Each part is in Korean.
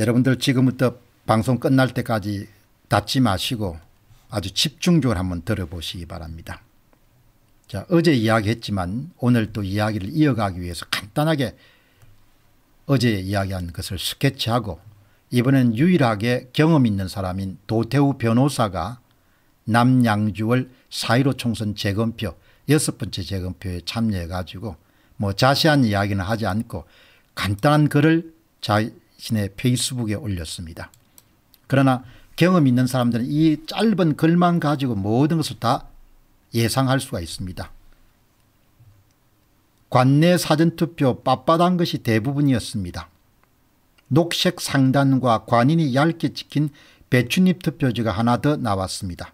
여러분들 지금부터 방송 끝날 때까지 닫지 마시고 아주 집중적으로 한번 들어보시기 바랍니다. 자, 어제 이야기했지만 오늘 또 이야기를 이어가기 위해서 간단하게 어제 이야기한 것을 스케치하고 이번엔 유일하게 경험 있는 사람인 도태우 변호사가 남양주월 4.15 총선 재검표 여섯 번째 재검표에 참여해가지고 뭐 자세한 이야기는 하지 않고 간단한 글을 자, 신의 페이스북에 올렸습니다. 그러나 경험 있는 사람들은 이 짧은 글만 가지고 모든 것을 다 예상할 수가 있습니다. 관내 사전투표 빳빳한 것이 대부분이었습니다. 녹색 상단과 관인이 얇게 찍힌 배추잎 투표지가 하나 더 나왔습니다.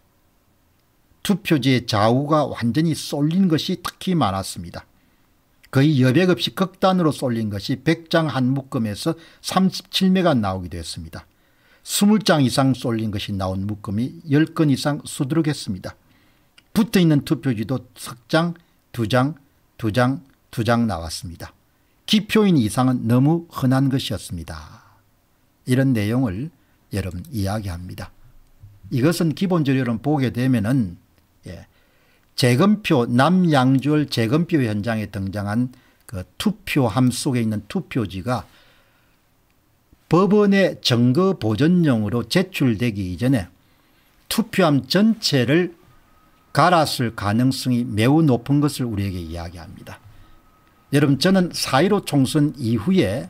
투표지의 좌우가 완전히 쏠린 것이 특히 많았습니다. 거의 여백 없이 극단으로 쏠린 것이 100장 한 묶음에서 37매가 나오기도 했습니다. 20장 이상 쏠린 것이 나온 묶음이 10건 이상 수두룩했습니다. 붙어있는 투표지도 석장, 두장, 두장, 두 장 나왔습니다. 기표인 이상은 너무 흔한 것이었습니다. 이런 내용을 여러분 이야기합니다. 이것은 기본적으로 보게 되면은 예, 재검표 남양주열 재검표 현장에 등장한 그 투표함 속에 있는 투표지가 법원의 증거 보전용으로 제출되기 이전에 투표함 전체를 갈았을 가능성이 매우 높은 것을 우리에게 이야기합니다. 여러분 저는 4.15 총선 이후에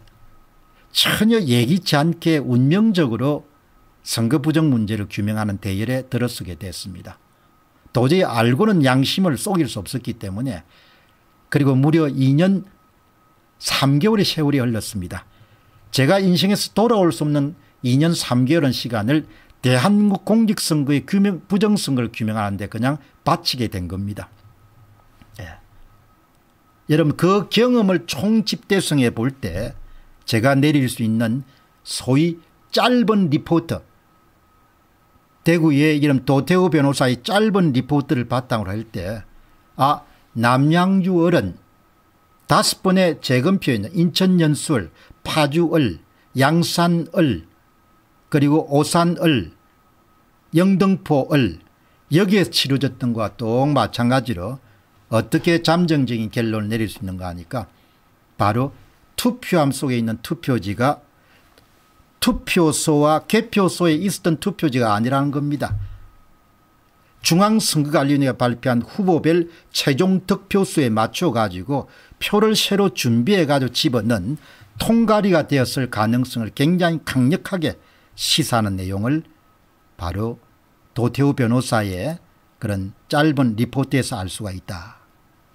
전혀 예기치 않게 운명적으로 선거 부정 문제를 규명하는 대열에 들어서게 됐습니다. 도저히 알고는 양심을 속일 수 없었기 때문에 그리고 무려 2년 3개월의 세월이 흘렀습니다. 제가 인생에서 돌아올 수 없는 2년 3개월의 시간을 대한민국 공직선거의 규명, 부정선거를 규명하는데 그냥 바치게 된 겁니다. 예. 여러분 그 경험을 총집대성해 볼 때 제가 내릴 수 있는 소위 짧은 리포터 대구의 이름 도태우 변호사의 짧은 리포트를 바탕으로 할때아 남양주얼은 다섯 번의 재검표에 있는 인천연수얼, 파주얼, 양산얼, 그리고 오산을, 영등포을 여기에 치러졌던 것과 똑 마찬가지로 어떻게 잠정적인 결론을 내릴 수 있는가 하니까 바로 투표함 속에 있는 투표지가 투표소와 개표소에 있었던 투표지가 아니라는 겁니다. 중앙선거관리위원회가 발표한 후보별 최종 득표수에 맞춰가지고 표를 새로 준비해가지고 집어넣은 통가리가 되었을 가능성을 굉장히 강력하게 시사하는 내용을 바로 도태우 변호사의 그런 짧은 리포트에서 알 수가 있다.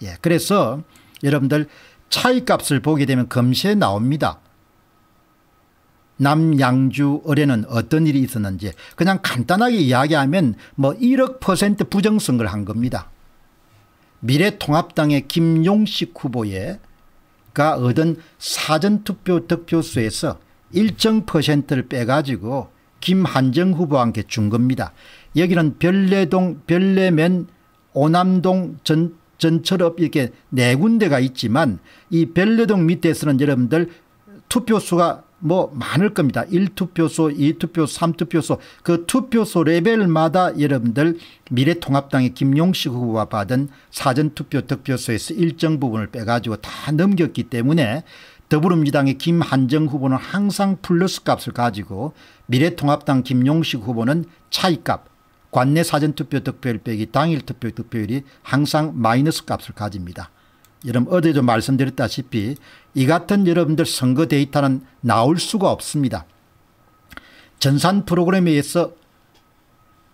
예, 그래서 여러분들 차이값을 보게 되면 금시에 나옵니다. 남양주 어뢰는 어떤 일이 있었는지 그냥 간단하게 이야기하면 뭐 1억 퍼센트 부정선거를 한 겁니다. 미래통합당의 김용식 후보가 얻은 사전투표 득표수에서 일정 퍼센트를 빼가지고 김한정 후보한테 준 겁니다. 여기는 별내동 별내면 오남동 전, 전철업 이렇게 네 군데가 있지만 이 별내동 밑에서는 여러분들 투표수가 뭐 많을 겁니다. 1투표소, 2투표, 소 3투표소 그 투표소 레벨마다 여러분들 미래통합당의 김용식 후보가 받은 사전투표 득표소에서 일정 부분을 빼가지고 다 넘겼기 때문에 더불어민주당의 김한정 후보는 항상 플러스 값을 가지고 미래통합당 김용식 후보는 차이값 관내 사전투표 득표율 빼기 당일 투표 득표율이 항상 마이너스 값을 가집니다. 여러분 어제도 말씀드렸다시피 이 같은 여러분들 선거 데이터는 나올 수가 없습니다. 전산 프로그램에 의해서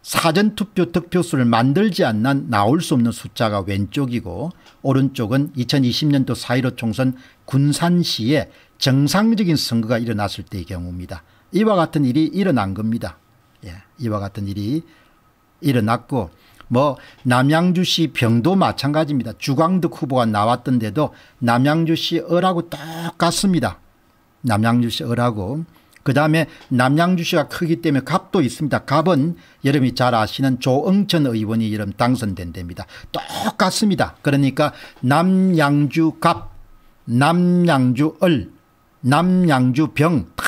사전투표 득표수를 만들지 않는 나올 수 없는 숫자가 왼쪽이고 오른쪽은 2020년도 4.15 총선 군산시에 정상적인 선거가 일어났을 때의 경우입니다. 이와 같은 일이 일어난 겁니다. 예, 이와 같은 일이 일어났고 뭐 남양주시 병도 마찬가지입니다. 주광득 후보가 나왔던데도 남양주시 을하고 똑같습니다. 남양주시 을하고 그 다음에 남양주시가 크기 때문에 갑도 있습니다. 갑은 여러분이 잘 아시는 조응천 의원이 이름 당선된 데니다 똑같습니다. 그러니까 남양주 갑, 남양주 을, 남양주 병 다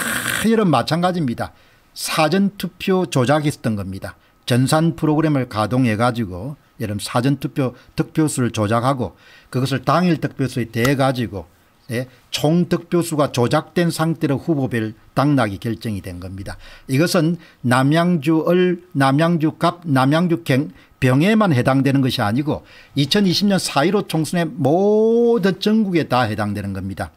이런 마찬가지입니다. 사전투표 조작이 있었던 겁니다. 전산 프로그램을 가동해 가지고 예를 사전투표 득표수를 조작하고 그것을 당일 득표수에 대해 가지고 예, 총 득표수가 조작된 상태로 후보별 당락이 결정이 된 겁니다. 이것은 남양주 을, 남양주 갑, 남양주 경, 병에만 해당되는 것이 아니고 2020년 4.15 총선의 모든 전국에 다 해당되는 겁니다.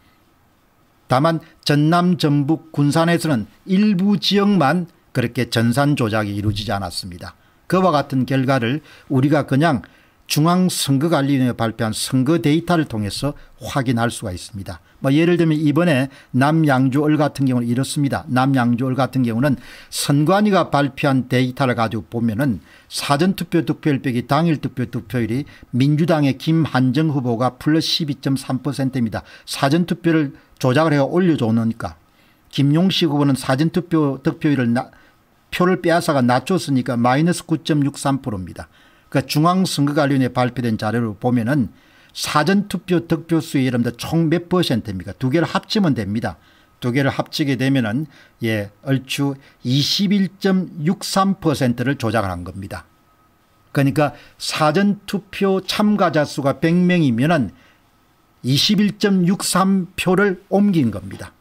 다만 전남 전북 군산에서는 일부 지역만 그렇게 전산 조작이 이루어지지 않았습니다. 그와 같은 결과를 우리가 그냥 중앙선거관리위원회 발표한 선거 데이터를 통해서 확인할 수가 있습니다. 뭐 예를 들면 이번에 남양주을 같은 경우는 이렇습니다. 남양주을 같은 경우는 선관위가 발표한 데이터를 가지고 보면은 사전투표 득표율 빼기 당일 투표 득표율이 민주당의 김한정 후보가 플러스 12.3%입니다. 사전투표를 조작을 해올려줘놓으니까 김용식 후보는 사전투표 득표율을 나, 표를 빼앗아가 낮췄으니까 마이너스 9.63%입니다. 그중앙선거관리위 그러니까 발표된 자료를 보면 은 사전투표 득표수의 여러분들 총몇 퍼센트입니까 두 개를 합치면 됩니다. 두 개를 합치게 되면 은 예, 얼추 21.63%를 조작을 한 겁니다. 그러니까 사전투표 참가자 수가 100명이면 은 21.63표를 옮긴 겁니다.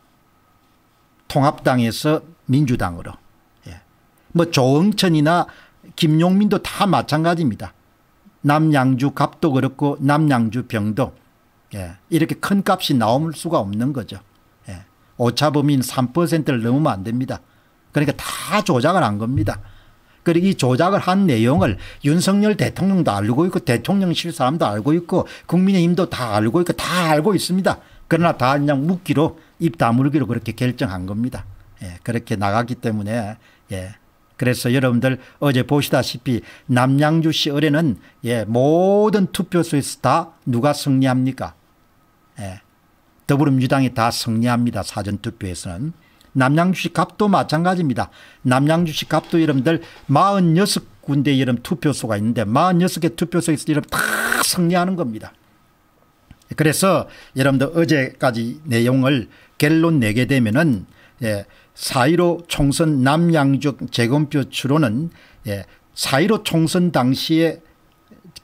통합당에서 민주당으로. 뭐 조응천이나 김용민도 다 마찬가지입니다. 남양주 갑도 그렇고 남양주 병도 예, 이렇게 큰 값이 나올 수가 없는 거죠. 예, 오차범위인 3%를 넘으면 안 됩니다. 그러니까 다 조작을 한 겁니다. 그리고 이 조작을 한 내용을 윤석열 대통령도 알고 있고 대통령실 사람도 알고 있고 국민의힘도 다 알고 있고 다 알고 있습니다. 그러나 다 그냥 묻기로 입 다물기로 그렇게 결정한 겁니다. 예, 그렇게 나가기 때문에 예, 그래서 여러분들 어제 보시다시피 남양주시 의뢰는 예, 모든 투표소에서 다 누가 승리합니까? 예, 더불어민주당이 다 승리합니다. 사전투표에서는. 남양주시 갑도 마찬가지입니다. 남양주시 갑도 여러분들 46군데 여러 투표소가 있는데 46개 투표소에서 여러다 승리하는 겁니다. 그래서 여러분들 어제까지 내용을 결론 내게 네 되면은 예, 4.15 총선 남양적 재검표 추론은 예, 4.15 총선 당시에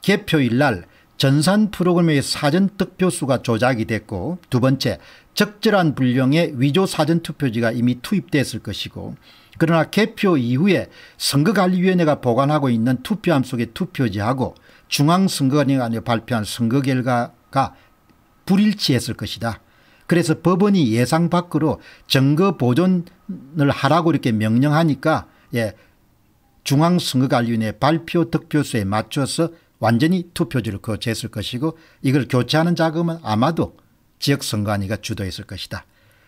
개표일 날 전산 프로그램의 사전 득표수가 조작이 됐고 두 번째 적절한 분량의 위조 사전 투표지가 이미 투입됐을 것이고 그러나 개표 이후에 선거관리위원회가 보관하고 있는 투표함 속의 투표지하고 중앙선거관리가 발표한 선거 결과가 불일치했을 것이다. 그래서 법원이 예상 밖으로 증거 보존을 하라고 이렇게 명령하니까 예, 중앙선거관리위원회 발표 득표수에 맞춰서 완전히 투표지를 거치했을 것이고 이걸 교체하는 자금은 아마도 지역선관위가 주도했을 것이다.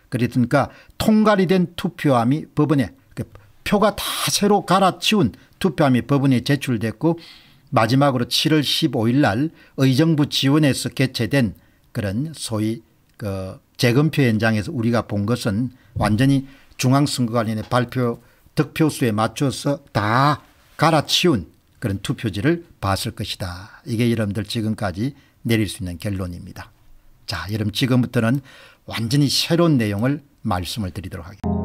그러니까 통갈이 된 투표함이 법원에 그 표가 다 새로 갈아치운 투표함이 법원에 제출됐고 마지막으로 7월 15일 날 의정부 지원에서 개최된 그런 소위 그 재검표 현장에서 우리가 본 것은 완전히 중앙선거관리의 발표 득표수에 맞춰서 다 갈아치운 그런 투표지를 봤을 것이다. 이게 여러분들 지금까지 내릴 수 있는 결론입니다. 자, 여러분 지금부터는 완전히 새로운 내용을 말씀을 드리도록 하겠습니다.